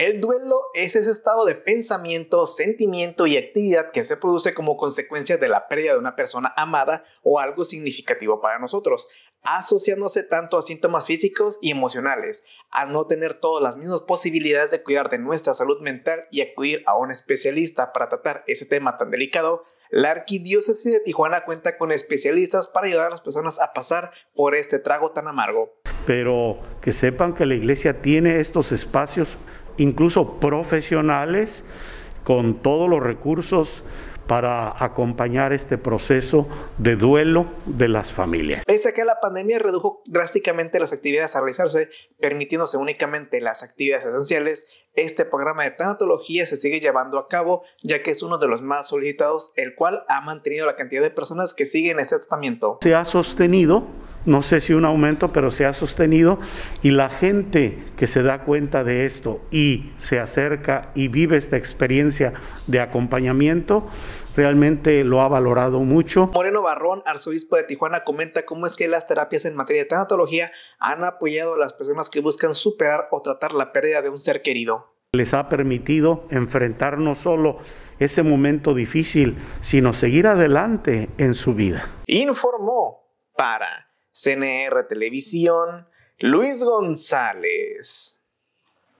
El duelo es ese estado de pensamiento, sentimiento y actividad que se produce como consecuencia de la pérdida de una persona amada o algo significativo para nosotros, asociándose tanto a síntomas físicos y emocionales, al no tener todas las mismas posibilidades de cuidar de nuestra salud mental y acudir a un especialista para tratar ese tema tan delicado, la Arquidiócesis de Tijuana cuenta con especialistas para ayudar a las personas a pasar por este trago tan amargo. Pero que sepan que la iglesia tiene estos espacios incluso profesionales, con todos los recursos para acompañar este proceso de duelo de las familias. Pese a que la pandemia redujo drásticamente las actividades a realizarse, permitiéndose únicamente las actividades esenciales, este programa de tanatología se sigue llevando a cabo ya que es uno de los más solicitados, el cual ha mantenido la cantidad de personas que siguen este tratamiento. Se ha sostenido no sé si un aumento, pero se ha sostenido y la gente que se da cuenta de esto y se acerca y vive esta experiencia de acompañamiento, realmente lo ha valorado mucho. Moreno Barrón, arzobispo de Tijuana, comenta cómo es que las terapias en materia de tanatología han apoyado a las personas que buscan superar o tratar la pérdida de un ser querido. Les ha permitido enfrentar no solo ese momento difícil, sino seguir adelante en su vida. Informó para CNR Televisión, Luis González.